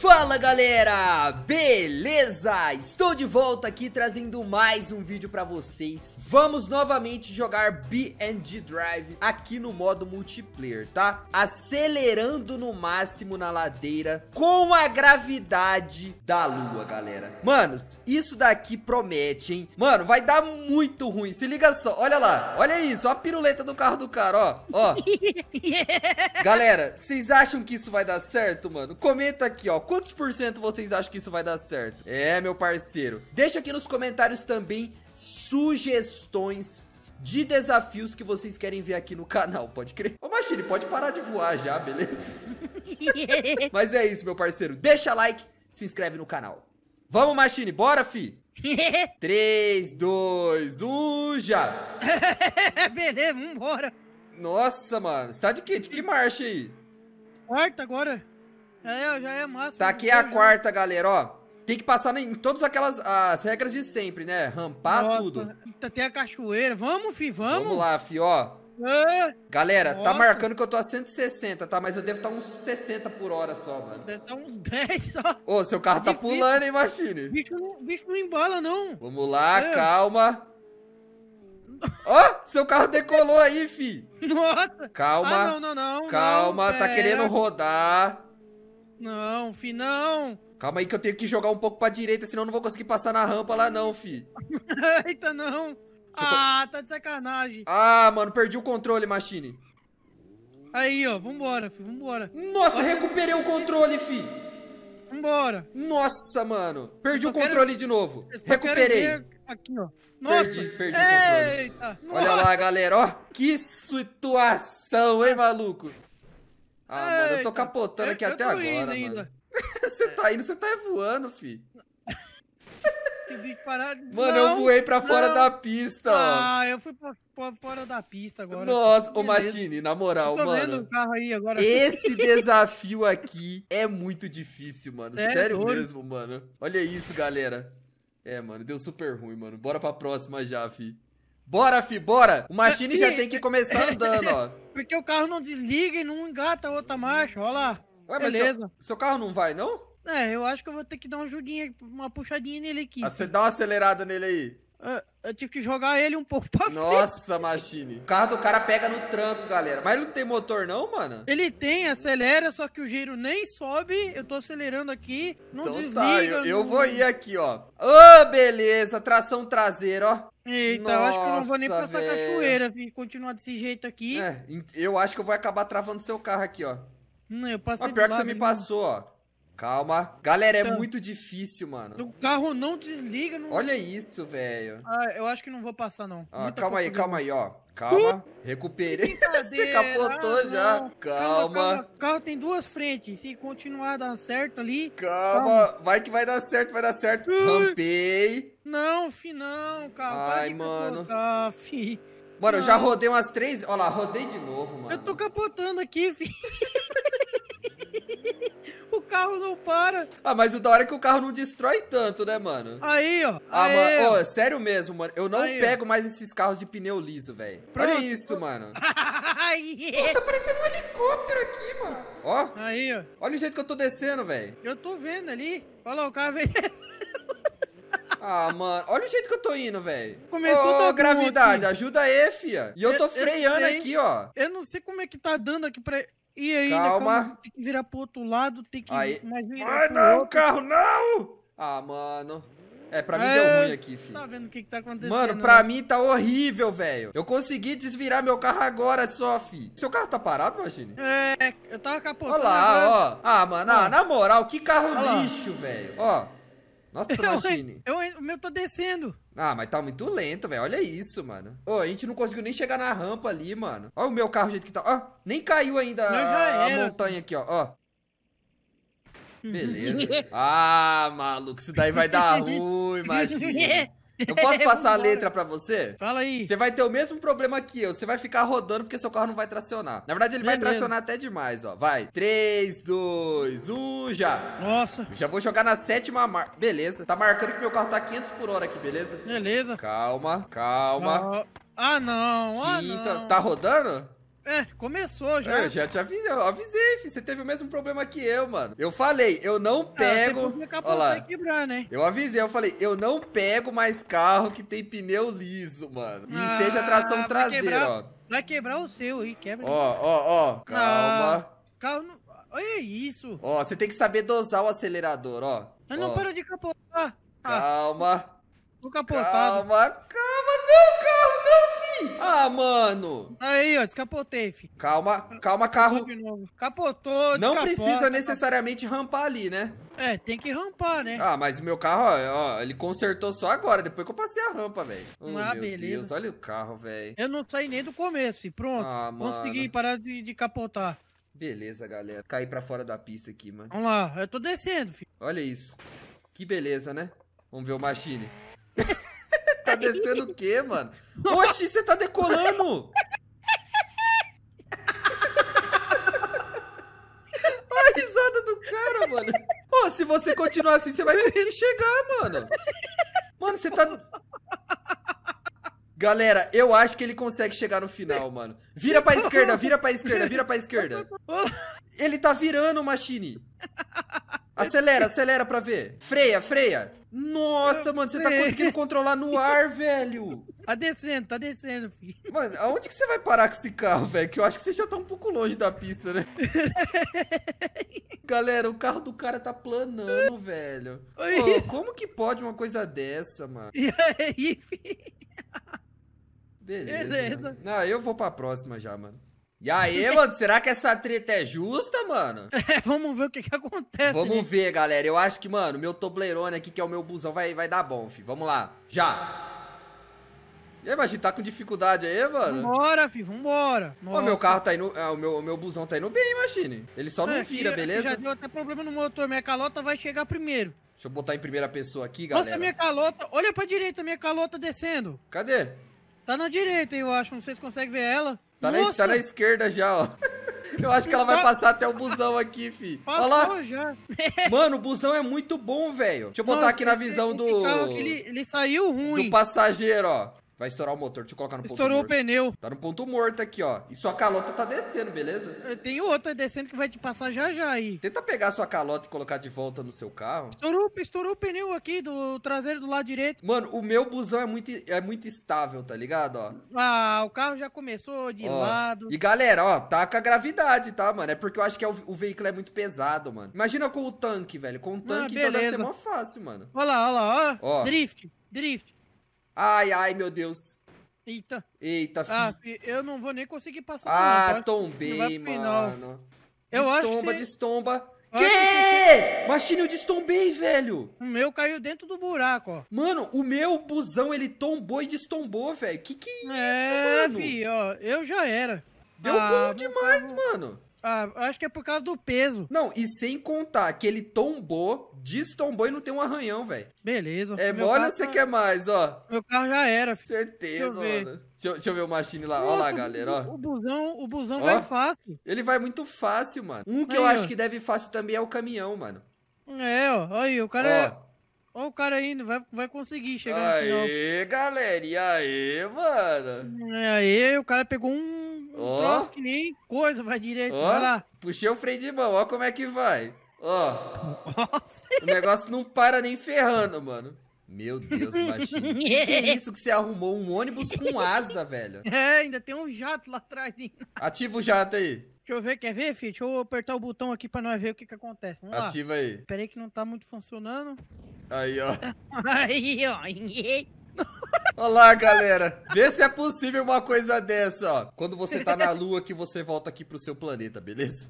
Fala galera, beleza? Estou de volta aqui trazendo mais um vídeo pra vocês Vamos novamente jogar BND Drive aqui no modo multiplayer, tá? Acelerando no máximo na ladeira com a gravidade da lua, galera Manos, isso daqui promete, hein? Mano, vai dar muito ruim, se liga só, olha lá, olha isso, ó a piruleta do carro do cara, ó, ó Galera, vocês acham que isso vai dar certo, mano? Comenta aqui, ó quantos por cento vocês acham que isso vai dar certo? É, meu parceiro. Deixa aqui nos comentários também sugestões de desafios que vocês querem ver aqui no canal, pode crer? Ô, Machine, pode parar de voar já, beleza? Mas é isso, meu parceiro. Deixa like, se inscreve no canal. Vamos, Machine, bora, fi! 3, 2, 1, já! Beleza, vambora! Nossa, mano, você tá de quente, De que marcha aí? Quarta agora. É, já é massa. Tá né? aqui a é. quarta, galera, ó. Tem que passar em todas aquelas as regras de sempre, né? Rampar Nossa, tudo. Tá- tem a cachoeira. Vamos, fi, vamos. Vamos lá, fi, ó. É. Galera, tá Nossa. tá marcando que eu tô a 160, tá? Mas eu devo estar tá uns 60 por hora só, mano. Deve estar uns 10 só. Ô, seu carro é tá difícil. pulando, hein, Machine? Bicho bicho não embala, não. Vamos lá, é. calma. Ó, oh, seu carro decolou aí, fi. Nossa. Calma. Ah, não, não, não. Calma, não, tá querendo rodar. Não, fi, não. Calma aí que eu tenho que jogar um pouco pra direita, senão eu não vou conseguir passar na rampa lá não, fi. Eita, não. Ah, tá de sacanagem. Ah, mano, perdi o controle, Machine. Aí, ó, vambora, fi, vambora. Nossa, recuperei o controle, fi. Vambora. Nossa, mano. Perdi o controle quero... de novo. Recuperei. Aqui, ó. Nossa. Perdi, perdi Eita. o controle. Eita. Olha lá, galera, ó. Que situação, hein, maluco. Ah, mano, eu tô capotando aqui eu, até agora. Indo, ainda. você tá indo, você tá voando, fi. Mano, não, eu voei pra não. fora da pista, Ah, eu fui pra, pra, fora da pista agora. Nossa, ô Machine, na moral, tô mano. carro aí agora. Esse desafio aqui é muito difícil, mano. É Sério, Sério mesmo, mano. Olha isso, galera. É, mano, deu super ruim, mano. Bora pra próxima já, fi. Bora, fi, bora! O Machine já tem que começar andando, ó. Porque o carro não desliga e não engata a outra marcha, ó lá. Ué, Beleza. Seu, seu, carro não vai, não? É, eu acho que eu vou ter que dar uma ajudinha, uma puxadinha nele aqui. Ah, você dá uma acelerada nele aí. Eu, eu tive que jogar ele um pouco pra frente. Nossa, Machine. O carro do cara pega no tranco, galera. Mas ele não tem motor, não, mano? Ele tem, acelera, só que o giro nem sobe. Eu tô acelerando aqui. Não então tá, desliga. Tá, eu, não... eu, vou é. ir aqui, ó. Ô, oh, beleza. Tração traseira, ó. Eita, Nossa, eu acho que eu não vou nem passar véio. cachoeira, vi continuar desse jeito aqui. É, eu acho que eu vou acabar travando seu carro aqui, ó. Não, eu passei. Ó, pior que você me passou, ó. Calma. Galera, é então, muito difícil, mano. O carro não desliga. Não... Olha isso, velho. Ah, eu acho que não vou passar, não. Ah, calma aí, calma aí, ó. Calma. Recuperei. Você capotou ah, já. Calma. Calma, calma. O carro tem duas frentes. Se continuar dando certo ali... Calma. calma. Vai que vai dar certo, vai dar certo. Rampei. Não, fi, não, calma. Ai, mano. Ah, fi. Mano, não. eu já rodei umas três... Olha lá, rodei de novo, mano. Eu tô capotando aqui, fi carro não para. Ah, mas o da hora é que o carro não destrói tanto, né, mano? Aí, ó. Ah, aí, mano, ó, sério mesmo, mano. Eu não aí, pego ó. mais esses carros de pneu liso, velho. Olha isso, mano. yeah. oh, tá parecendo um helicóptero aqui, mano. Ó. Aí, ó. Olha o jeito que eu tô descendo, velho. Eu tô vendo ali. Olha lá, o carro veio. Ah, mano, olha o jeito que eu tô indo, velho. Começou oh, da gravidade, aqui. ajuda aí, fia. E eu, eu tô freando eu aqui, ó. Eu não sei como é que tá dando aqui pra e aí, calma. Tem que virar pro outro lado, tem que aí. mais virar. Ai, não, outro. carro não! Ah, mano. É, pra mim é, deu ruim aqui, filho. Tá vendo o que, que tá acontecendo? Mano, pra né? mim tá horrível, velho. Eu consegui desvirar meu carro agora só, fi. Seu carro tá parado, imagine? É, eu tava capotando. Olha lá, agora. ó. Ah, mano, ah, na moral, que carro Olha lixo, velho. Ó. Nossa, eu, Eu, eu, o meu tô tá descendo. Ah, mas tá muito lento, velho. Olha isso, mano. Ô, a gente não conseguiu nem chegar na rampa ali, mano. Olha o meu carro, o jeito que tá. Ó, nem caiu ainda a, a, montanha aqui, ó. Beleza. ah, maluco, isso daí vai dar ruim, imagina. Eu posso passar a letra pra você? Fala aí. Você vai ter o mesmo problema que eu. Você vai ficar rodando porque seu carro não vai tracionar. Na verdade, ele vai tracionar até demais, ó. Vai. 3, 2, 1, já. Nossa. Já vou jogar na sétima marca. Beleza. Tá marcando que meu carro tá 500 por hora aqui, beleza? Beleza. Calma, calma. Ah, ah não. Ah, Quinta. não. Tá rodando? É, começou já. É, já te avisei, avisei, filho. Você teve o mesmo problema que eu, mano. Eu falei, eu não ah, pego. Ah, Quebrar, né? Eu avisei, eu falei, eu não pego mais carro que tem pneu liso, mano. E ah, seja tração traseira, ó. Vai quebrar o seu aí, quebra. Ó, ó, ó. Calma. Ah, calma. Olha isso. Ó, você tem que saber dosar o acelerador, ó. não para de capotar. Ah, calma. Ah, tô capotado. Calma, calma, não, calma. Ah, mano! Aí, ó, descapotei, filho. Calma, calma, carro. Capotou, Não descapota, precisa necessariamente tá... rampar ali, né? É, tem que rampar, né? Ah, mas o meu carro, ó, ó, ele consertou só agora, depois que eu passei a rampa, velho. ah, oh, meu beleza. Deus, olha o carro, velho. Eu não saí nem do começo, filho. Pronto. Ah, consegui parar de, de capotar. Beleza, galera. Caí pra fora da pista aqui, mano. Vamos lá, eu tô descendo, filho. Olha isso. Que beleza, né? Vamos ver o Machine. descendo o quê, mano? Oxi, você tá decolando! a risada do cara, mano. Pô, se você continuar assim, você vai conseguir chegar, mano. Mano, você tá. Galera, eu acho que ele consegue chegar no final, mano. Vira pra esquerda, vira pra esquerda, vira pra esquerda. Ele tá virando, Machine. Acelera, acelera pra ver. Freia, freia. Nossa, mano, você tá conseguindo controlar no ar, velho. Tá descendo, tá descendo, filho. Mano, aonde que você vai parar com esse carro, velho? Que eu acho que você já tá um pouco longe da pista, né? Galera, o carro do cara tá planando, velho. Pô, como que pode uma coisa dessa, mano? E aí, filho? Beleza. Beleza. Não, eu vou pra próxima já, mano. E aí, mano, será que essa treta é justa, mano? É, vamos ver o que que acontece. Vamos né? ver, galera. Eu acho que, mano, meu Toblerone aqui, que é o meu busão, vai, vai dar bom, fi. Vamos lá. Já! E aí, mas tá com dificuldade aí, mano? Vambora, fi, vambora. Nossa. Pô, meu carro tá indo. Ah, o meu, meu busão tá indo bem, Imagine. Ele só não é, vira, aqui, beleza? Aqui já deu até problema no motor. Minha calota vai chegar primeiro. Deixa eu botar em primeira pessoa aqui, galera. Nossa, minha calota. Olha pra direita, minha calota descendo. Cadê? Tá na direita, eu acho. Não sei se consegue ver ela. Tá na, tá na, esquerda já, ó. Eu acho que ela vai passar até o busão aqui, fi. Passou Olha lá. já. Mano, o busão é muito bom, velho. Deixa eu botar Nossa, aqui na visão do... Carro, ele, ele saiu ruim. Do passageiro, ó. Vai estourar o motor, deixa eu colocar no Estourou morto. Estourou o pneu. Tá no ponto morto aqui, ó. E sua calota tá descendo, beleza? Eu tenho outra descendo que vai te passar já já aí. Tenta pegar sua calota e colocar de volta no seu carro. Estourou, estourou o pneu aqui do traseiro do lado direito. Mano, o meu busão é muito, é muito estável, tá ligado, ó? Ah, o carro já começou de ó. lado. E galera, ó, tá com a gravidade, tá, mano? É porque eu acho que é o, o, veículo é muito pesado, mano. Imagina com o tanque, velho. Com o ah, tanque, ah, beleza. então deve ser mó fácil, mano. Olha lá, olha lá, ó. ó. Drift, drift. Ai, ai, meu Deus. Eita. Eita, filho. Ah, eu não vou nem conseguir passar. Ah, não, tá? tombei, não mano. Eu destomba, acho que destomba. destomba. Quê? Que? Machine, eu destombei, velho. O meu caiu dentro do buraco, ó. Mano, o meu busão, ele tombou e destombou, velho. Que que é, é isso, é, mano? Fi, ó, eu já era. Deu ah, bom demais, vou... mano. Ah, acho que é por causa do peso. Não, e sem contar que ele tombou, destombou e não tem um arranhão, velho. Beleza. É mole ou você tá... quer mais, ó? Meu carro já era, filho. Certeza, deixa mano. Deixa eu, deixa eu, ver o Machine lá. Nossa, Olha lá, galera, ó. O busão, o busão ó. vai fácil. Ele vai muito fácil, mano. Um que aí, eu acho que deve fácil também é o caminhão, mano. É, ó. Aí, o cara... É- ó. Olha o cara indo, vai, vai conseguir chegar aê, no final. Aê, galera, e aí, mano? É, aê, o cara pegou um um troço que nem coisa, vai direito, ó, vai lá. Puxei o freio de mão, ó como é que vai. Ó. Nossa. O negócio não para nem ferrando, mano. Meu Deus, baixinho. que, é isso que você arrumou? Um ônibus com asa, velho. É, ainda tem um jato lá atrás. Ativa o jato aí. Deixa eu ver, quer ver, filho? Deixa eu apertar o botão aqui pra nós ver o que que acontece. Vamos Ativa lá. aí. Peraí que não tá muito funcionando. Aí, ó. aí, ó. Olá lá, galera. Vê se é possível uma coisa dessa, ó. Quando você tá na lua que você volta aqui pro seu planeta, beleza?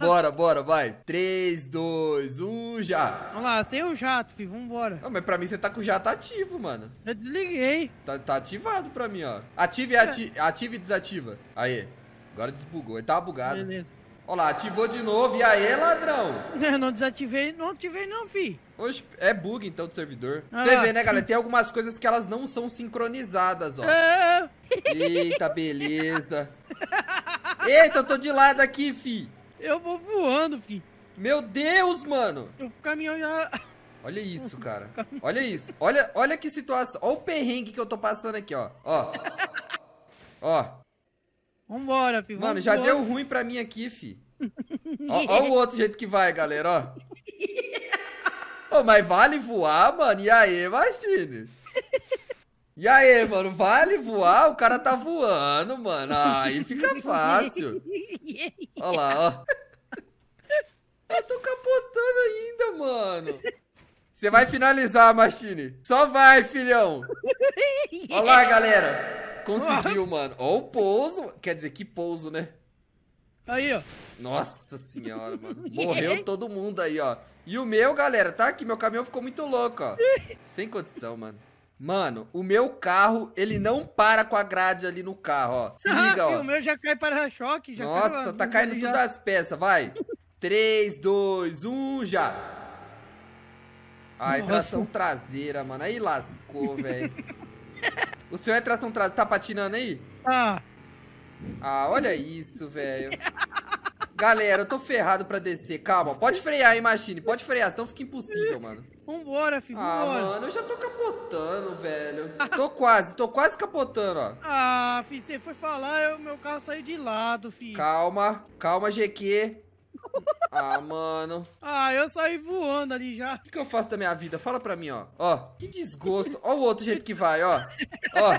Bora, bora, vai. 3, 2, 1, já. Vamos lá, sem o jato, filho. Vambora. Não, mas pra mim você tá com o jato ativo, mano. Eu desliguei. Tá, tá ativado pra mim, ó. Ative, ati ative e desativa. Aí. Agora desbugou. Ele tava bugado. Beleza. Olha lá, ativou de novo. E aí, ladrão? Eu não desativei, não ativei não, fi. Oxe, é bug então do servidor. Ah, Você vê, né, galera? Tem algumas coisas que elas não são sincronizadas, ó. Ah. Eita, beleza. Eita, eu tô de lado aqui, fi. Eu vou voando, fi. Meu Deus, mano. O caminhão já... Olha isso, cara. Olha isso. Olha, olha que situação. Olha o perrengue que eu tô passando aqui, ó. Ó. ó. Vambora, fi. Mano, já deu ruim pra mim aqui, fi. ó, ó, o outro jeito que vai, galera, ó. Pô, mas vale voar, mano? E aí, Martini? E aí, mano, vale voar? O cara tá voando, mano. Aí fica fácil. Olha lá, ó. Eu tô capotando ainda, mano. Você vai finalizar, Martini? Só vai, filhão. Olha lá, galera. Conseguiu, Nossa. mano. Ó o pouso. Quer dizer, que pouso, né? Aí, ó. Nossa senhora, mano. Morreu todo mundo aí, ó. E o meu, galera, tá aqui. Meu caminhão ficou muito louco, ó. Sem condição, mano. Mano, o meu carro, ele não para com a grade ali no carro, ó. Se ah, liga, ó. O meu já cai para-choque. Nossa, tá caindo já. tudo as peças, vai. 3, 2, 1, já. Ai, Nossa. tração traseira, mano. Aí lascou, velho. O senhor é tração tra... tá patinando aí? Ah. Ah, olha isso, velho. Galera, eu tô ferrado pra descer. Calma, pode frear, aí, Machine? Pode frear, senão fica impossível, mano. Vambora, filho, ah, vambora. mano, eu já tô capotando, velho. tô quase, tô quase capotando, ó. Ah, filho, você foi falar, eu, meu carro saiu de lado, filho. Calma, calma, GQ. Ah, mano. Ah, eu saí voando ali já. O que, que, eu faço da minha vida? Fala pra mim, ó. Ó, que desgosto. Ó o outro jeito que vai, ó. Ó.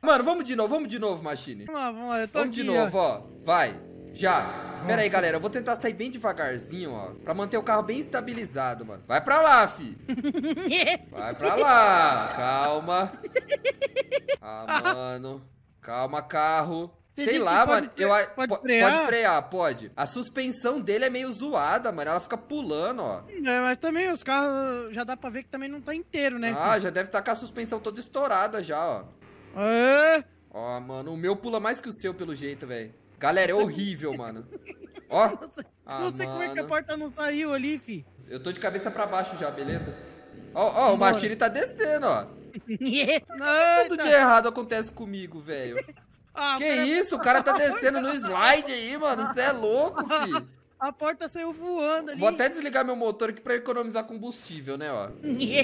Mano, vamos de novo, vamos de novo, Machine. Vamos lá, vamos lá, eu tô Vamos aqui, de novo, ó. ó. Vai, já. Nossa. Pera aí, galera, eu vou tentar sair bem devagarzinho, ó. Pra manter o carro bem estabilizado, mano. Vai pra lá, fi. Vai pra lá. Calma. Ah, mano. Calma, carro. Sei lá, mano. Pode, eu, pode, pode, frear. pode frear, pode. A suspensão dele é meio zoada, mano. Ela fica pulando, ó. É, mas também os carros já dá pra ver que também não tá inteiro, né? Ah, filho? já deve estar tá com a suspensão toda estourada já, ó. É. Ó, mano, o meu pula mais que o seu, pelo jeito, velho. Galera, Nossa, é horrível, que... mano. Ó. Não sei, ah, não sei como é que a porta não saiu ali, fi. Eu tô de cabeça pra baixo já, beleza? Ó, ó, o Machine tá descendo, ó. Por tudo de errado acontece comigo, velho? Ah, que pera... isso? O cara tá descendo no slide aí, mano. Você é louco, filho. A porta saiu voando ali. Vou até desligar meu motor aqui pra economizar combustível, né, ó.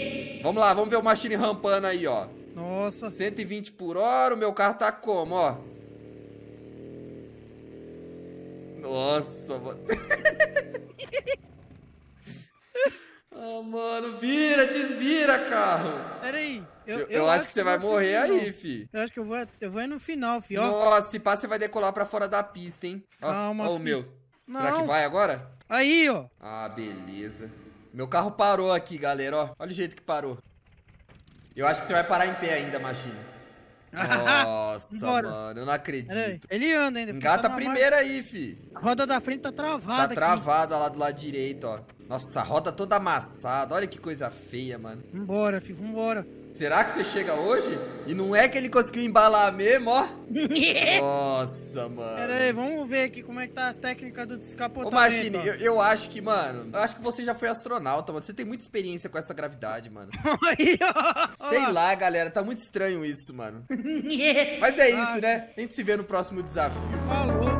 vamos lá, vamos ver o Machine rampando aí, ó. Nossa. 120 por hora, o meu carro tá como, ó. Nossa, mano. ah, mano, vira, desvira, carro. Pera aí. Eu, eu, acho, acho que, que você vai morrer aí, fi. Eu acho que eu vou, eu vou no final, fi. Ó. Nossa, se passa, você vai decolar pra fora da pista, hein? Calma, ó o meu. Não. Será que vai agora? Aí, ó. Ah, beleza. Meu carro parou aqui, galera, ó. Olha o jeito que parou. Eu acho que você vai parar em pé ainda, Machine. Nossa, Bora. mano, eu não acredito. Ele anda ainda. Tá Engata tá a primeira aí, fi. A roda da frente tá travada. Tá travada lá do lado direito, ó. Nossa, a roda toda amassada. Olha que coisa feia, mano. Vambora, fi, vambora. Será que você chega hoje? E não é que ele conseguiu embalar mesmo, ó. Nossa, mano. Pera aí, vamos ver aqui como é que tá as técnicas do descapotamento. Ô, Machine, eu, eu, acho que, mano, eu acho que você já foi astronauta, mano. Você tem muita experiência com essa gravidade, mano. Sei lá, galera, tá muito estranho isso, mano. Mas é isso, né? A gente se vê no próximo desafio. Falou.